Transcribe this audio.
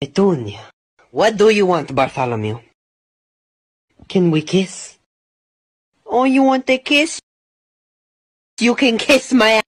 Petunia, what do you want, Bartholomew? Can we kiss? Oh, you want a kiss? You can kiss my ass.